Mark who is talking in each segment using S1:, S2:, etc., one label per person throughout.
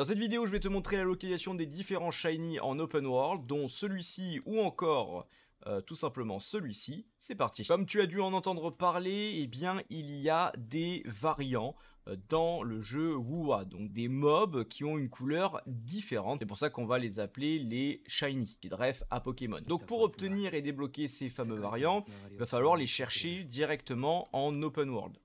S1: Dans cette vidéo, je vais te montrer la localisation des différents Shiny en open world, dont celui-ci ou encore euh, tout simplement celui-ci. C'est parti. Comme tu as dû en entendre parler, eh bien, il y a des variants euh, dans le jeu Wuwa, donc des mobs qui ont une couleur différente. C'est pour ça qu'on va les appeler les Shiny, qui à Pokémon. Donc pour obtenir et débloquer ces fameux variants, il va falloir les chercher directement en open world.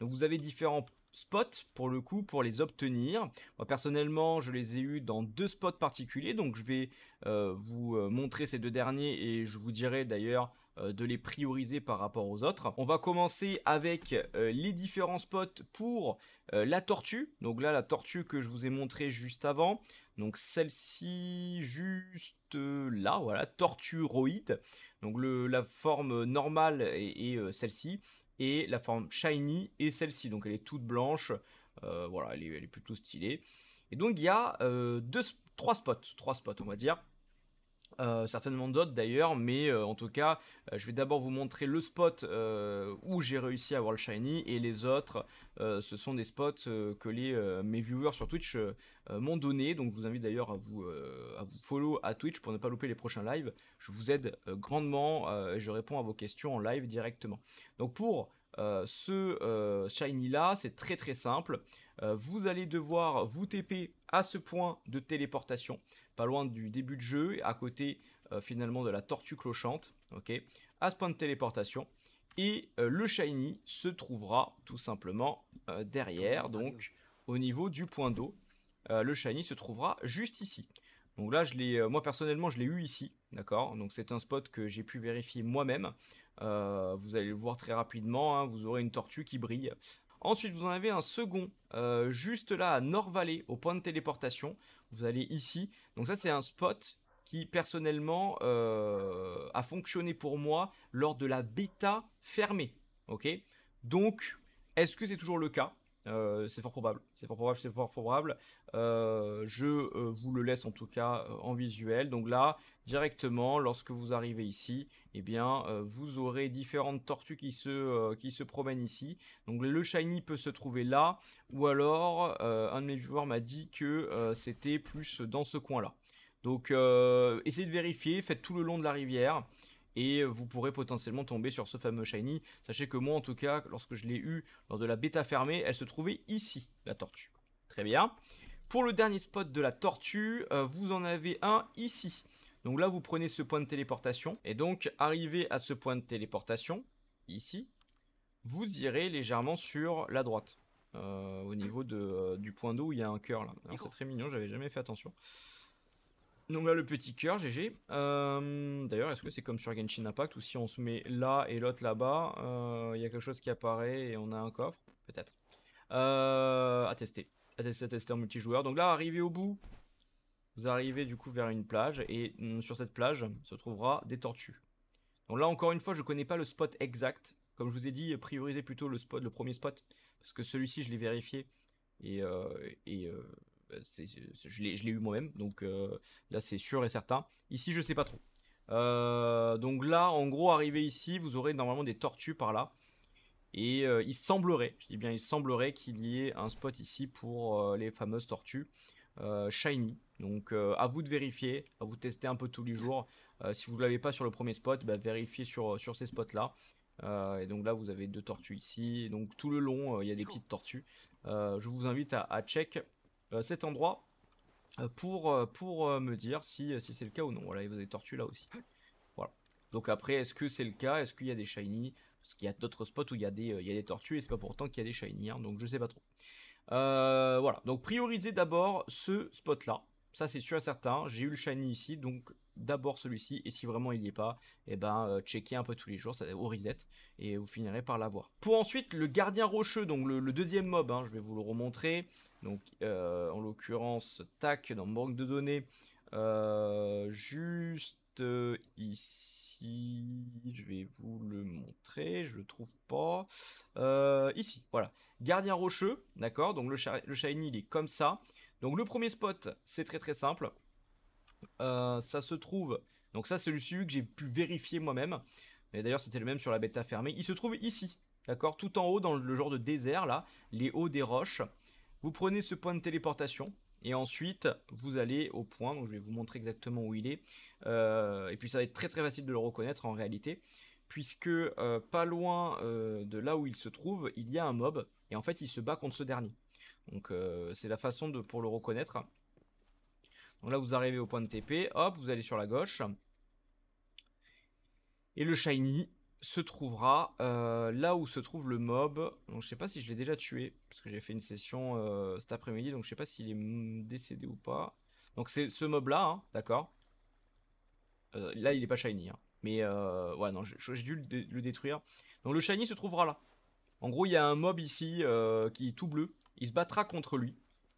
S1: Donc vous avez différents spots pour le coup pour les obtenir. Moi personnellement je les ai eu dans deux spots particuliers donc je vais euh, vous euh, montrer ces deux derniers et je vous dirai d'ailleurs euh, de les prioriser par rapport aux autres. On va commencer avec les différents spots pour la tortue. Donc là la tortue que je vous ai montré juste avant. Donc celle-ci juste là, voilà, torturoïde. Donc la forme normale est celle-ci et la forme shiny est celle-ci. Donc elle est toute blanche. Euh, voilà, elle est, plutôt stylée. Et donc il y a euh, deux, trois spots, trois spots on va dire. Euh, certainement d'autres d'ailleurs, mais euh, en tout cas, euh, je vais d'abord vous montrer le spot où j'ai réussi à avoir le shiny et les autres, ce sont des spots que mes viewers sur Twitch m'ont donné. Donc, je vous invite d'ailleurs à vous follow à Twitch pour ne pas louper les prochains lives. Je vous aide grandement et je réponds à vos questions en live directement. Donc, pour ce shiny là, c'est très très simple. vous allez devoir vous TP à ce point de téléportation pas loin du début de jeu, à côté euh, finalement de la tortue clochante, à ce point de téléportation. Et euh, le shiny se trouvera tout simplement euh, derrière, donc au niveau du point d'eau. le shiny se trouvera juste ici. Donc là, je l'ai, moi personnellement, je l'ai eu ici, d'accord Donc c'est un spot que j'ai pu vérifier moi-même. vous allez le voir très rapidement, hein, vous aurez une tortue qui brille Ensuite, vous en avez un second euh, juste là à Nord-Vallée, au point de téléportation. Vous allez ici. Donc ça, c'est un spot qui personnellement euh, a fonctionné pour moi lors de la bêta fermée. Ok Donc, est-ce que c'est toujours le cas euh, c'est fort probable. C'est fort probable, c'est fort probable. Euh, je euh, vous le laisse en tout cas en visuel. Donc là, directement, lorsque vous arrivez ici, eh bien, vous aurez différentes tortues qui se, qui se promènent ici. Donc le shiny peut se trouver là, ou alors un de mes viewers m'a dit que c'était plus dans ce coin-là. Donc essayez de vérifier, faites tout le long de la rivière et vous pourrez potentiellement tomber sur ce fameux shiny. Sachez que moi en tout cas, lorsque je l'ai eu lors de la bêta fermée, elle se trouvait ici, la tortue. Très bien. Pour le dernier spot de la tortue, euh, vous en avez un ici. Donc là, vous prenez ce point de téléportation. Et donc, arrivé à ce point de téléportation, ici, vous irez légèrement sur la droite. Euh, au niveau euh, du point d'eau, il y a un cœur là. c'est très mignon, j'avais jamais fait attention. Donc là, le petit cœur, GG. Euh, d'ailleurs, est-ce que c'est comme sur Genshin Impact ou si on se met là et l'autre là-bas, euh, il y a quelque chose qui apparaît et on a un coffre Peut-être. Euh, à tester. À tester, en multijoueur. Donc là, arrivé au bout, vous arrivez du coup vers une plage et mm, sur cette plage se trouvera des tortues. Donc là, encore une fois, je ne connais pas le spot exact. Comme je vous ai dit, priorisez plutôt le, spot, le premier spot parce que celui-ci, je l'ai vérifié et. Euh, et euh, je l'ai eu moi-même, donc euh, là c'est sûr et certain. Ici je sais pas trop. Euh, donc là en gros arrivé ici, vous aurez normalement des tortues par là. Et il semblerait, je dis bien il semblerait qu'il y ait un spot ici pour les fameuses tortues shiny. Donc à vous de vérifier, à vous tester un peu tous les jours. si vous ne l'avez pas sur le premier spot, bah, vérifiez sur, ces spots là. et donc là vous avez deux tortues ici. donc tout le long il y a des petites tortues. je vous invite à, à check euh, cet endroit euh, pour, euh, pour me dire si, c'est le cas ou non. Voilà, il y a des tortues là aussi. Voilà. Donc après, est-ce que c'est le cas Est-ce qu'il y a des shiny Parce qu'il y a d'autres spots où il y a des, il y a des tortues et c'est pas pourtant qu'il y a des shiny, hein, donc je sais pas trop. voilà, donc priorisez d'abord ce spot-là. Ça c'est sûr et certain, j'ai eu le shiny ici, donc d'abord celui-ci, et si vraiment il n'y est pas, et eh ben un peu tous les jours, ça au reset, et vous finirez par l'avoir. Pour ensuite, le gardien rocheux, donc le, deuxième mob, hein, je vais vous le remontrer, donc, euh, en l'occurrence, tac, dans banque de données, euh, juste euh, ici, je vais vous le montrer, je le trouve pas. ici, voilà. Gardien rocheux, d'accord Donc, le, shiny, il est comme ça. Donc, le premier spot, c'est très très simple. ça se trouve... Donc ça, c'est le celui que j'ai pu vérifier moi-même. Mais d'ailleurs, c'était le même sur la bêta fermée. Il se trouve ici, D'accord Tout en haut, dans le genre de désert, là, les hauts des roches. Vous prenez ce point de téléportation, et ensuite, vous allez au point, donc je vais vous montrer exactement où il est. Euh, et puis ça va être très très facile de le reconnaître en réalité, puisque euh, pas loin euh, de là où il se trouve, il y a un mob, et en fait il se bat contre ce dernier. Donc c'est la façon de, pour le reconnaître. Donc là vous arrivez au point de TP, hop, vous allez sur la gauche. Et le shiny, se trouvera euh, là où se trouve le mob. Donc je sais pas si je l'ai déjà tué, parce que j'ai fait une session euh, cet après-midi, donc je sais pas s'il est décédé ou pas. Donc c'est ce mob là, hein, d'accord euh, Là il est pas shiny, hein. mais ouais non, j'ai dû le, détruire. Donc le shiny se trouvera là. En gros il y a un mob ici qui est tout bleu, il se battra contre lui.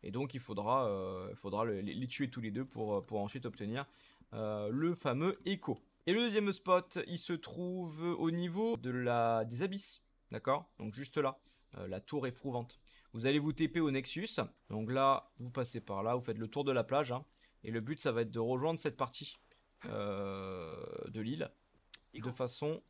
S1: Et donc il faudra, faudra les, les, tuer tous les deux pour, pour ensuite obtenir le fameux écho. Et le deuxième spot, il se trouve au niveau de la, des abysses, d'accord Donc juste là, euh, la tour éprouvante. Vous allez vous TP au Nexus, donc là, vous passez par là, vous faites le tour de la plage, hein. et le but, ça va être de rejoindre cette partie euh, de l'île, de façon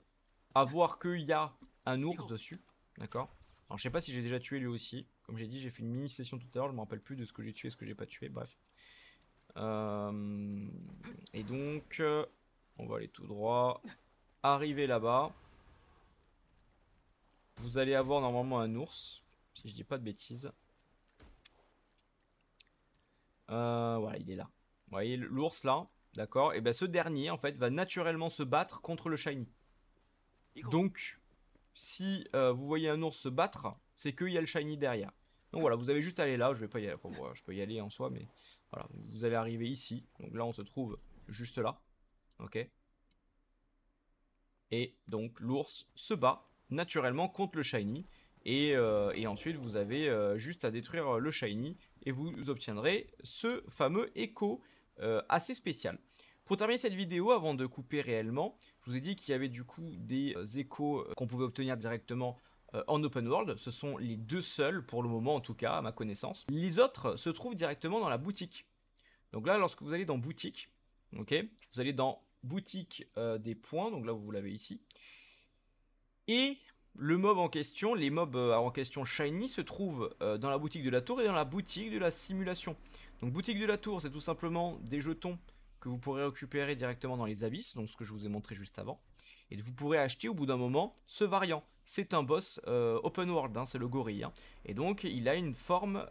S1: à voir qu'il y a un ours dessus, d'accord Alors je sais pas si j'ai déjà tué lui aussi, comme j'ai dit, j'ai fait une mini session tout à l'heure, je me rappelle plus de ce que j'ai tué et ce que j'ai pas tué, bref. Euh, et donc, on va aller tout droit. Arriver là-bas. Vous allez avoir normalement un ours. Si je dis pas de bêtises. Euh, voilà, il est là. Vous voyez l'ours là, d'accord Et bien ce dernier en fait va naturellement se battre contre le shiny. Donc, si euh, vous voyez un ours se battre, c'est qu'il y a le shiny derrière. Donc voilà, vous avez juste à aller là, je vais pas y je peux y aller en soi, mais voilà, vous allez arriver ici. Donc là, on se trouve juste là. Ok Et donc l'ours se bat naturellement contre le shiny. Et, euh, ensuite, vous avez euh, juste à détruire le shiny et vous obtiendrez ce fameux écho euh, assez spécial. Pour terminer cette vidéo, avant de couper réellement, je vous ai dit qu'il y avait du coup des échos qu'on pouvait obtenir directement en open world. Ce sont les deux seuls, pour le moment en tout cas, à ma connaissance. Les autres se trouvent directement dans la boutique. Donc là, lorsque vous allez dans boutique, Ok Vous allez dans boutique euh, des points, donc là vous l'avez ici. Et le mob en question, les mobs euh, en question shiny se trouvent euh, dans la boutique de la tour et dans la boutique de la simulation. Donc boutique de la tour, c'est tout simplement des jetons que vous pourrez récupérer directement dans les abysses, donc ce que je vous ai montré juste avant. Et vous pourrez acheter au bout d'un moment ce variant. C'est un boss open world, hein, c'est le gorille. Hein. Et donc il a une forme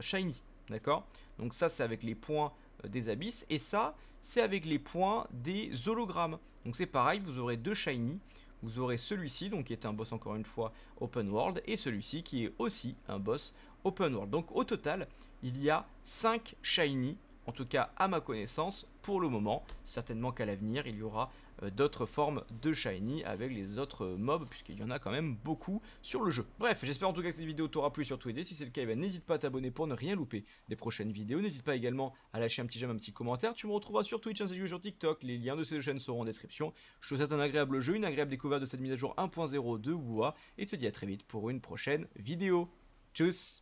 S1: shiny, d'accord Donc ça c'est avec les points euh, des abysses. Et ça, c'est avec les points des hologrammes. Donc c'est pareil, vous aurez deux shiny. Vous aurez celui-ci, donc qui est un boss encore une fois open world, et celui-ci qui est aussi un boss open world. Donc au total, il y a 5 shiny en tout cas à ma connaissance, pour le moment. Certainement qu'à l'avenir, il y aura euh, d'autres formes de Shiny avec les autres mobs, puisqu'il y en a quand même beaucoup sur le jeu. Bref, j'espère en tout cas que cette vidéo t'aura plu sur Twitter. Si c'est le cas, eh ben, n'hésite pas à t'abonner pour ne rien louper des prochaines vidéos. N'hésite pas également à lâcher un petit j'aime, un petit commentaire. Tu me retrouveras sur Twitch ainsi que sur TikTok. Les liens de ces deux chaînes seront en description. Je te souhaite un agréable jeu, une agréable découverte de cette mise à jour 1.0 de WUA. et te dis à très vite pour une prochaine vidéo. Tchuss